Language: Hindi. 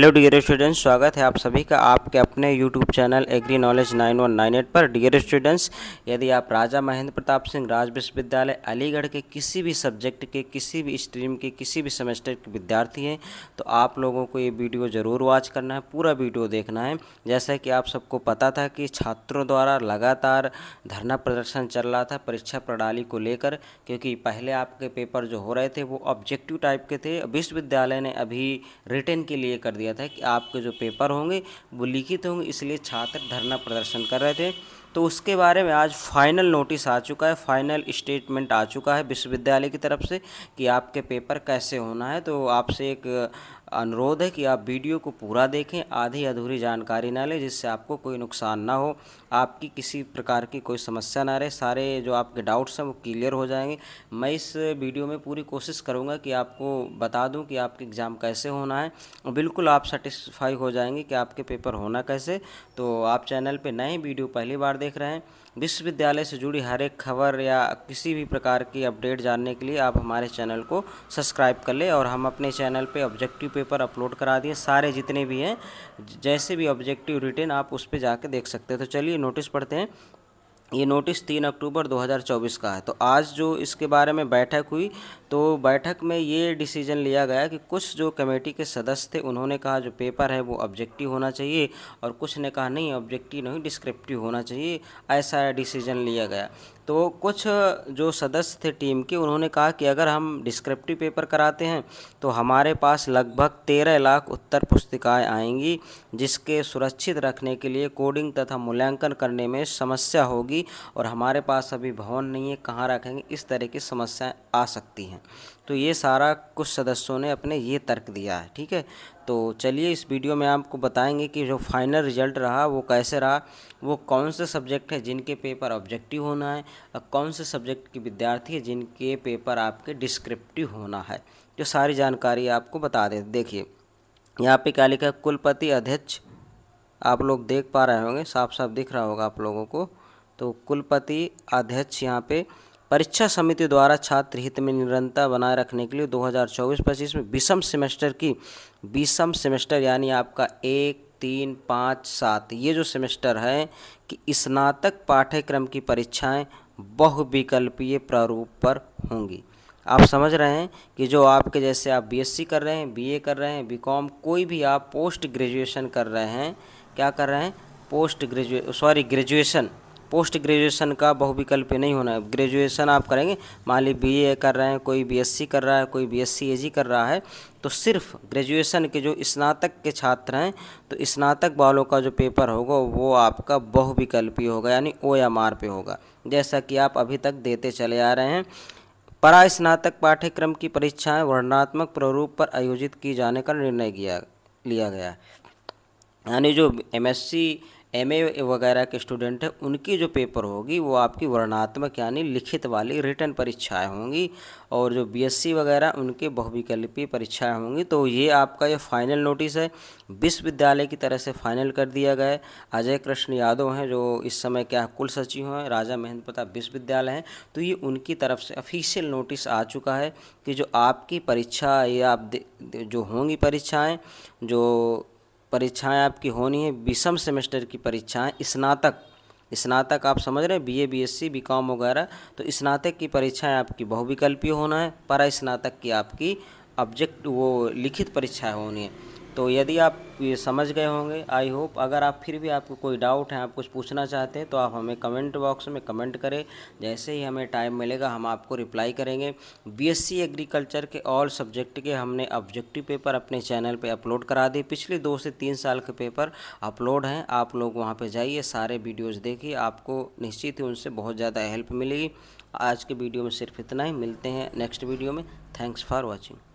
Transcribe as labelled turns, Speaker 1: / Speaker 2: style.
Speaker 1: हेलो डियर स्टूडेंट्स स्वागत है आप सभी का आपके अपने यूट्यूब चैनल एग्री नॉलेज 9198 पर डियर स्टूडेंट्स यदि आप राजा महेंद्र प्रताप सिंह राज विश्वविद्यालय अलीगढ़ के किसी भी सब्जेक्ट के किसी भी स्ट्रीम के किसी भी सेमेस्टर के विद्यार्थी हैं तो आप लोगों को ये वीडियो ज़रूर वॉच करना है पूरा वीडियो देखना है जैसा कि आप सबको पता था कि छात्रों द्वारा लगातार धरना प्रदर्शन चल रहा था परीक्षा प्रणाली को लेकर क्योंकि पहले आपके पेपर जो हो रहे थे वो ऑब्जेक्टिव टाइप के थे विश्वविद्यालय ने अभी रिटर्न के लिए कर दिया दिया था कि आपके जो पेपर होंगे वो लिखित होंगे इसलिए छात्र धरना प्रदर्शन कर रहे थे तो उसके बारे में आज फाइनल नोटिस आ चुका है फाइनल स्टेटमेंट आ चुका है विश्वविद्यालय की तरफ से कि आपके पेपर कैसे होना है तो आपसे एक अनुरोध है कि आप वीडियो को पूरा देखें आधी अधूरी जानकारी ना लें जिससे आपको कोई नुकसान ना हो आपकी किसी प्रकार की कोई समस्या ना रहे सारे जो आपके डाउट्स हैं वो क्लियर हो जाएंगे मैं इस वीडियो में पूरी कोशिश करूँगा कि आपको बता दूँ कि आपके एग्ज़ाम कैसे होना है और बिल्कुल आप सेटिस्फाई हो जाएंगे कि आपके पेपर होना कैसे तो आप चैनल पर नए वीडियो पहली बार देख रहे हैं विश्वविद्यालय से जुड़ी हर एक खबर या किसी भी प्रकार की अपडेट जानने के लिए आप हमारे चैनल को सब्सक्राइब कर लें और हम अपने चैनल पे ऑब्जेक्टिव पेपर अपलोड करा दिए सारे जितने भी हैं जैसे भी ऑब्जेक्टिव रिटेन आप उस पर जाके देख सकते हैं तो चलिए नोटिस पढ़ते हैं ये नोटिस तीन अक्टूबर 2024 का है तो आज जो इसके बारे में बैठक हुई तो बैठक में ये डिसीजन लिया गया कि कुछ जो कमेटी के सदस्य थे उन्होंने कहा जो पेपर है वो ऑब्जेक्टिव होना चाहिए और कुछ ने कहा नहीं ऑब्जेक्टिव नहीं डिस्क्रिप्टिव होना चाहिए ऐसा डिसीजन लिया गया तो कुछ जो सदस्य थे टीम के उन्होंने कहा कि अगर हम डिस्क्रिप्टिव पेपर कराते हैं तो हमारे पास लगभग तेरह लाख उत्तर पुस्तिकाएँ आएंगी जिसके सुरक्षित रखने के लिए कोडिंग तथा मूल्यांकन करने में समस्या होगी होगी और हमारे पास अभी भवन नहीं है कहाँ रखेंगे इस तरह की समस्याएं आ सकती हैं तो ये सारा कुछ सदस्यों ने अपने ये तर्क दिया है ठीक है तो चलिए इस वीडियो में आपको बताएंगे कि जो फाइनल रिजल्ट रहा वो कैसे रहा वो कौन से सब्जेक्ट है जिनके पेपर ऑब्जेक्टिव होना है और कौन से सब्जेक्ट के विद्यार्थी है जिनके पेपर आपके डिस्क्रिप्टिव होना है जो सारी जानकारी आपको बता दें देखिए यहाँ पे क्या लिखा है कुलपति अध्यक्ष आप लोग देख पा रहे होंगे साफ साफ दिख रहा होगा आप लोगों को तो कुलपति अध्यक्ष यहाँ पे परीक्षा समिति द्वारा छात्र हित में निरंतर बनाए रखने के लिए 2024-25 में विषम सेमेस्टर की विषम सेमेस्टर यानी आपका एक तीन पाँच सात ये जो सेमेस्टर है कि स्नातक पाठ्यक्रम की परीक्षाएं बहुविकल्पीय प्रारूप पर होंगी आप समझ रहे हैं कि जो आपके जैसे आप बीएससी कर रहे हैं बीए कर रहे हैं बीकॉम कोई भी आप पोस्ट ग्रेजुएशन कर रहे हैं क्या कर रहे हैं post graduate sorry graduation post graduation का बहुविकल्प नहीं होना है ग्रेजुएशन आप करेंगे मान ली बी ए कर रहे हैं कोई बी एस सी कर रहा है कोई बी एस सी ए जी कर रहा है तो सिर्फ ग्रेजुएशन के जो स्नातक के छात्र हैं तो स्नातक वालों का जो पेपर होगा वो आपका बहुविकल्पी होगा यानी ओ एम आर पे होगा जैसा कि आप अभी तक देते चले आ रहे हैं परा स्नातक पाठ्यक्रम की परीक्षाएँ वर्णनात्मक प्रारूप पर आयोजित की जाने का निर्णय किया लिया गया यानी जो एम एम वगैरह के स्टूडेंट हैं उनकी जो पेपर होगी वो आपकी वर्णात्मक यानी लिखित वाली रिटर्न परीक्षाएं होंगी और जो बीएससी वगैरह उनके बहुविकल्पी परीक्षाएं होंगी तो ये आपका ये फाइनल नोटिस है विश्वविद्यालय की तरह से फाइनल कर दिया गया है अजय कृष्ण यादव हैं जो इस समय क्या कुल सचिव हैं राजा महेंद्र प्रताप विश्वविद्यालय हैं तो ये उनकी तरफ से ऑफिशियल नोटिस आ चुका है कि जो आपकी परीक्षा ये आप जो होंगी परीक्षाएँ जो परीक्षाएं आपकी होनी है विषम सेमेस्टर की परीक्षाएं स्नातक स्नातक आप समझ रहे हैं बीए बीएससी बीकॉम वगैरह तो स्नातक की परीक्षाएं आपकी बहुविकल्पीय होना है परा स्नातक की आपकी ऑब्जेक्ट वो लिखित परीक्षाएं होनी है तो यदि आप ये समझ गए होंगे आई होप अगर आप फिर भी आपको कोई डाउट है आप कुछ पूछना चाहते हैं तो आप हमें कमेंट बॉक्स में कमेंट करें जैसे ही हमें टाइम मिलेगा हम आपको रिप्लाई करेंगे बीएससी एग्रीकल्चर के ऑल सब्जेक्ट के हमने ऑब्जेक्टिव पेपर अपने चैनल पे अपलोड करा दिए पिछले दो से तीन साल के पेपर अपलोड हैं आप लोग वहाँ पर जाइए सारे वीडियोज़ देखिए आपको निश्चित ही उनसे बहुत ज़्यादा हेल्प मिलेगी आज के वीडियो में सिर्फ इतना ही मिलते हैं नेक्स्ट वीडियो में थैंक्स फॉर वॉचिंग